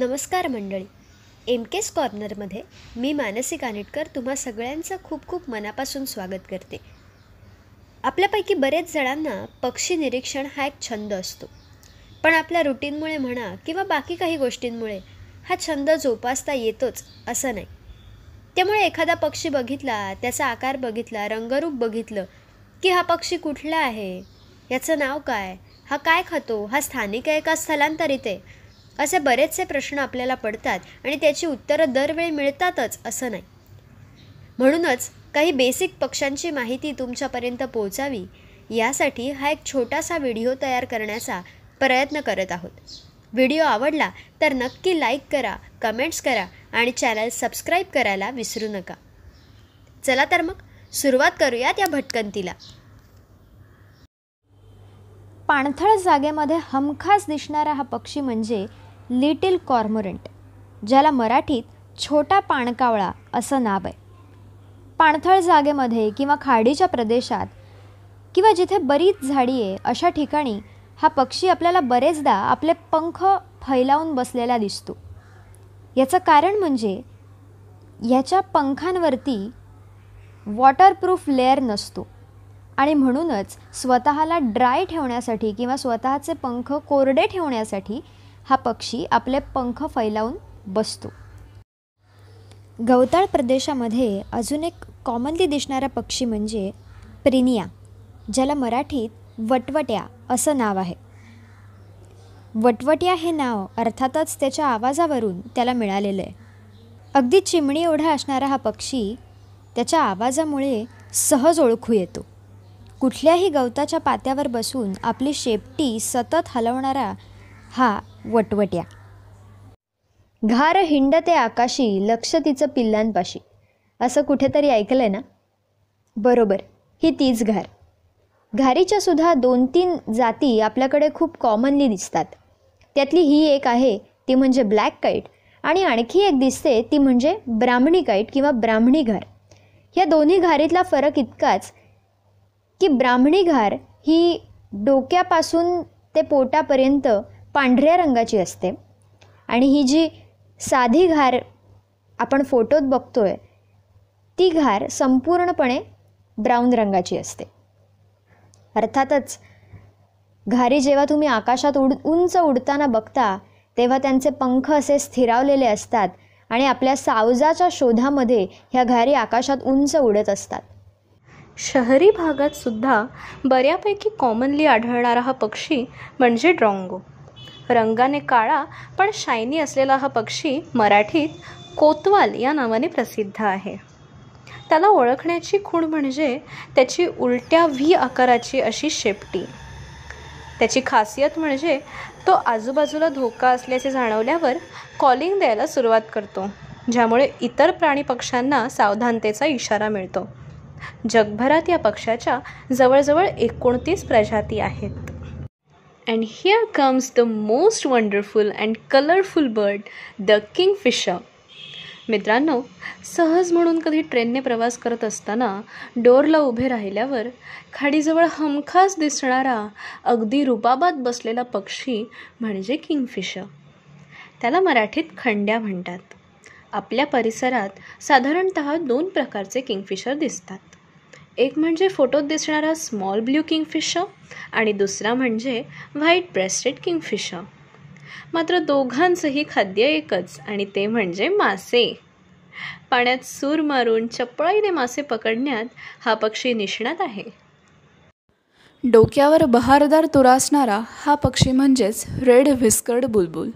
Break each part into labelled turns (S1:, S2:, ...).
S1: नमस्कार मंडळी M K's कॉर्नरमध्ये मी मानसी कानिटकर तुम्हा सगळ्यांचं खूप खूप मनापासून स्वागत करते आपल्यापैकी बरेच जणांना पक्षी निरीक्षण हा एक छंद असतो पण आपल्या रुटीनमुळे म्हणा किंवा बाकी काही गोष्टींमुळे हा छंद जोपासता येतोच असं नाही त्यामुळे एखादा पक्षी बघितला त्याचा आकार बघितला रंगरूप बघितलं की हा पक्षी कुठला आहे याचं नाव काय हा काय खातो हा स्थानिक आहे का स्थलांतरित आहे असे बरेचसे प्रश्न आपल्याला पडतात आणि त्याची उत्तरं दरवेळी मिळतातच असं नाही म्हणूनच काही बेसिक पक्ष्यांची माहिती तुमच्यापर्यंत पोहोचावी यासाठी हा एक छोटासा व्हिडिओ तयार करण्याचा प्रयत्न करत आहोत व्हिडिओ आवडला तर नक्की लाईक करा कमेंट्स करा आणि चॅनल सबस्क्राईब करायला विसरू नका चला तर मग सुरुवात करूयात या भटकंतीला पाणथळ जागेमध्ये हमखास दिसणारा हा पक्षी म्हणजे लिटिल कॉर्मोरंट ज्याला मराठीत छोटा पाणकावळा असं नाव आहे पाणथळ जागेमध्ये किंवा खाडीच्या प्रदेशात किंवा जिथे बरीच झाडी आहे अशा ठिकाणी हा पक्षी आपल्याला बरेचदा आपले पंख फैलावून बसलेला दिसतो याचं कारण म्हणजे याच्या पंखांवरती वॉटरप्रूफ लेअर नसतो आणि म्हणूनच स्वतःला ड्राय ठेवण्यासाठी किंवा स्वतःचे पंख कोरडे ठेवण्यासाठी हा पक्षी आपले पंख फैलावून बसतो गवताळ प्रदेशामध्ये अजून एक कॉमनली दिसणारा पक्षी म्हणजे प्रिनिया ज्याला मराठीत वटवट्या असं नाव आहे वटवट्या हे नाव अर्थातच त्याच्या आवाजावरून त्याला मिळालेलं आहे अगदी चिमणी एवढा असणारा हा पक्षी त्याच्या आवाजामुळे सहज ओळखू येतो कुठल्याही गवताच्या पात्यावर बसून आपली शेपटी सतत हलवणारा हा वटवट्या घार हिंड ते आकाशी लक्ष तिचं पिल्लांपाशी असं कुठेतरी ऐकलंय ना बरोबर ही तीच घार घारीच्या सुद्धा दोन तीन जाती आपल्याकडे खूप कॉमनली दिसतात त्यातली ही एक आहे ती म्हणजे ब्लॅक काईट आणि आणखी एक दिसते ती म्हणजे ब्राह्मणी काईट किंवा ब्राह्मणी घार या दोन्ही घारीतला फरक इतकाच की ब्राह्मणी घार ही डोक्यापासून ते पोटापर्यंत पांढऱ्या रंगाची असते आणि ही जी साधी घार आपण फोटोत बघतो आहे ती घार संपूर्णपणे ब्राऊन रंगाची असते अर्थातच घारी जेव्हा तुम्ही आकाशात उड उंच उडताना बघता तेव्हा त्यांचे पंख असे स्थिरावलेले असतात आणि आपल्या सावजाच्या शोधामध्ये
S2: ह्या घारी आकाशात उंच उडत असतात शहरी भागात सुद्धा बऱ्यापैकी कॉमनली आढळणारा हा पक्षी म्हणजे ड्रॉंगो रंगाने काळा पण शायनी असलेला हा पक्षी मराठीत कोतवाल या नावाने प्रसिद्ध आहे त्याला ओळखण्याची खूण म्हणजे त्याची उलट्या व्ही आकाराची अशी शेपटी त्याची खासियत म्हणजे तो आजूबाजूला धोका असल्याचे जाणवल्यावर कॉलिंग द्यायला सुरुवात करतो ज्यामुळे इतर प्राणी पक्ष्यांना सावधानतेचा इशारा मिळतो जगभरात या पक्ष्याच्या जवळजवळ एकोणतीस प्रजाती आहेत And here comes the most wonderful and colorful bird, the kingfisher. मित्रांनो सहज म्हणून कधी ट्रेनने प्रवास करत असताना डोरला उभे राहिल्यावर खाडीजवळ हमखास दिसणारा अगदी रुपाबात बसलेला पक्षी म्हणजे किंगफिशर त्याला मराठीत खंड्या म्हणतात आपल्या परिसरात साधारणत दोन प्रकारचे किंगफिशर दिसतात एक म्हणजे फोटोत दिसणारा स्मॉल ब्ल्यू किंगफिशर आणि दुसरा म्हणजे व्हाईट ब्रेस्टेड किंगफिशर मात्र दोघांचंही खाद्य एकच आणि ते म्हणजे मासे पाण्यात सूर मारून चपळाईने मासे पकडण्यात हा पक्षी निष्णात आहे
S3: डोक्यावर बहारदार तुरासणारा हा पक्षी म्हणजेच रेड व्हिस्कर्ड बुलबुल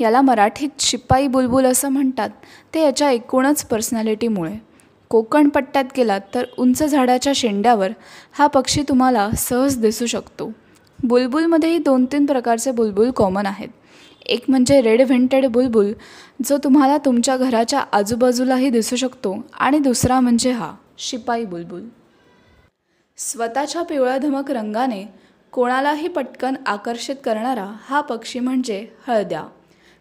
S3: याला मराठीत शिपाई बुलबुल असं म्हणतात ते याच्या एकूणच पर्सनॅलिटीमुळे कोकण पट्ट्यात गेलात तर उंच झाडाच्या शेंड्यावर हा पक्षी तुम्हाला सहज दिसू शकतो बुलबुलमध्येही दोन तीन प्रकारचे बुलबुल कॉमन आहेत एक म्हणजे रेड व्हेंटेड बुलबुल जो तुम्हाला तुमच्या घराच्या आजूबाजूलाही दिसू शकतो आणि दुसरा म्हणजे हा शिपाई बुलबुल स्वतःच्या पिवळ्याधमक रंगाने कोणालाही पटकन आकर्षित करणारा हा पक्षी म्हणजे हळद्या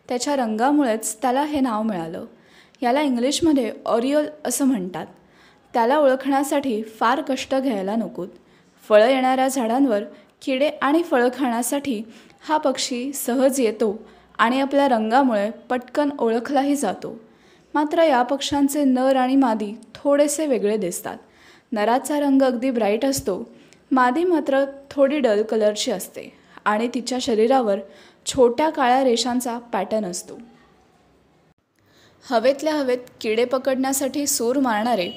S3: त्याच्या रंगामुळेच त्याला हे नाव मिळालं याला इंग्लिशमध्ये ऑरिओल असं म्हणतात त्याला ओळखण्यासाठी फार कष्ट घ्यायला नकोत फळं येणाऱ्या झाडांवर किडे आणि फळं खाण्यासाठी हा पक्षी सहज येतो आणि आपल्या रंगामुळे पटकन ओळखलाही जातो मात्र या पक्ष्यांचे नर आणि मादी थोडेसे वेगळे दिसतात नराचा रंग अगदी ब्राईट असतो मादी मात्र थोडी डल कलरची असते आणि तिच्या शरीरावर छोट्या काळ्या रेषांचा पॅटर्न असतो हवेतल्या हवेत किडे पकडण्यासाठी सूर मारणारे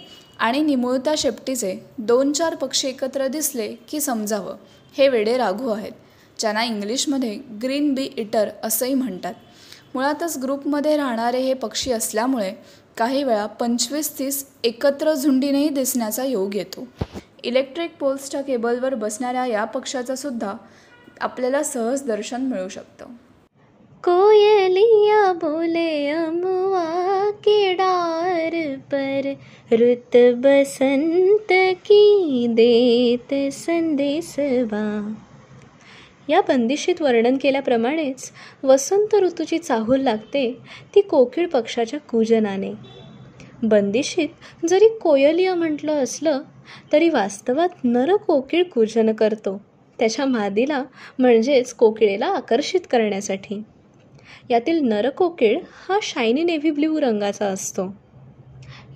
S3: आणि निमुळता शेपटीचे दोन चार पक्षी एकत्र दिसले की समजावं हे वेडे राघू आहेत ज्यांना इंग्लिशमध्ये ग्रीन बी इटर असंही म्हणतात मुळातच ग्रुपमध्ये राहणारे हे पक्षी असल्यामुळे काही वेळा पंचवीस तीस एकत्र झुंडीनेही दिसण्याचा योग येतो इलेक्ट्रिक पोल्सच्या केबलवर बसणाऱ्या या पक्ष्याचंसुद्धा आपल्याला सहज दर्शन मिळू शकतं कोयलिया बोले अमुआ के पर
S2: रुत बसंत की देत संदेशवा या बंदिशीत वर्णन केल्याप्रमाणेच वसंत ऋतूची चाहूल लागते ती कोकिळ पक्षाच्या कुजनाने बंदिशीत जरी कोयलिया म्हटलं असलं तरी वास्तवात नर कोकिळ कुजन करतो त्याच्या मादीला म्हणजेच कोकिळेला आकर्षित करण्यासाठी यातील नरकोकिळ हा शायनी नेव्ही ब्ल्यू रंगाचा असतो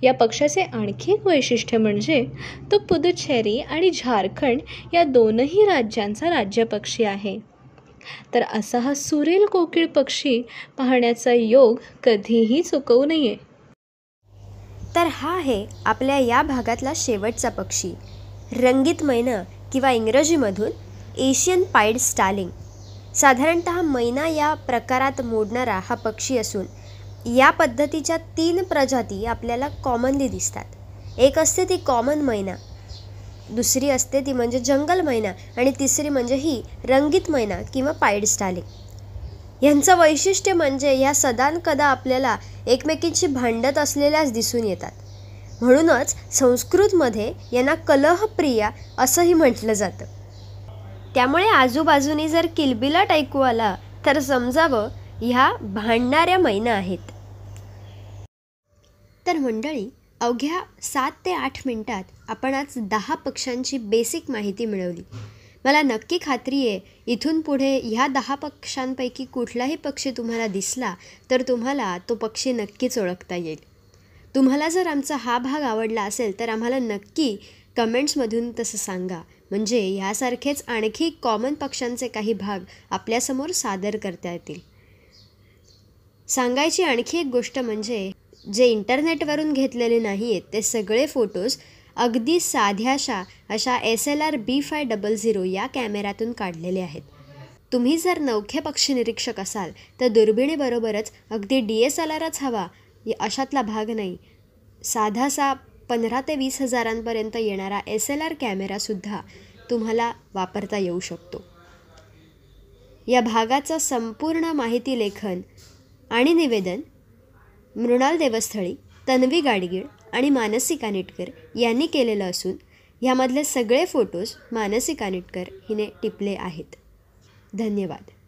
S2: या पक्षाचे आणखी एक वैशिष्ट्य म्हणजे तो पुदुच्चेरी आणि झारखंड या दोनही राज्यांचा राज्य पक्षी आहे तर असा हा सुरेल कोकिळ पक्षी पाहण्याचा योग कधीही चुकवू नये
S1: तर हा आहे आपल्या या भागातला शेवटचा पक्षी रंगीत मैना किंवा इंग्रजीमधून एशियन पाईड स्टालिंग साधारणत मैना या प्रकारात मोडणारा हा पक्षी असून या पद्धतीच्या तीन प्रजाती आपल्याला कॉमनली दिसतात एक असते ती कॉमन मैना दुसरी असते ती म्हणजे जंगल मैना आणि तिसरी म्हणजे ही रंगीत मैना किंवा पायड स्टालिंग यांचं वैशिष्ट्य म्हणजे ह्या सदानकदा आपल्याला एकमेकींशी भांडत असलेल्याच दिसून येतात म्हणूनच संस्कृतमध्ये यांना कलहप्रिया असंही म्हटलं जातं त्यामुळे आजूबाजूने जर किलबिलाट ऐकू आला तर समजावं ह्या भांडणाऱ्या मैना आहेत तर मंडळी अवघ्या सात ते आठ मिनटात आपण आज दहा पक्षांची बेसिक माहिती मिळवली मला नक्की खात्री आहे इथून पुढे ह्या दहा पक्षांपैकी कुठलाही पक्षी तुम्हाला दिसला तर तुम्हाला तो पक्षी नक्कीच ओळखता येईल तुम्हाला जर आमचा हा भाग आवडला असेल तर आम्हाला नक्की कमेंट्समधून तसं सांगा म्हणजे ह्यासारखेच आणखी कॉमन पक्षांचे काही भाग आपल्यासमोर सादर करता येतील सांगायची आणखी एक गोष्ट म्हणजे जे इंटरनेटवरून घेतलेले नाही आहेत ते सगळे फोटोज अगदी साध्याशा अशा S L R B five double zero या कॅमेऱ्यातून काढलेले आहेत तुम्ही जर नवखे पक्षी निरीक्षक असाल तर दुर्बिणीबरोबरच अगदी डी एस एल आरच हवा अशातला भाग नाही साधासा पंधरा ते वीस हजारांपर्यंत येणारा एस एल आर कॅमेरासुद्धा तुम्हाला वापरता येऊ शकतो या भागाचा संपूर्ण माहिती लेखन आणि निवेदन मृणाल देवस्थळी तन्वी गाडगीळ आणि मानसी कानिटकर यांनी केलेलं असून ह्यामधले सगळे फोटोज मानसी कानिटकर हिने टिपले आहेत धन्यवाद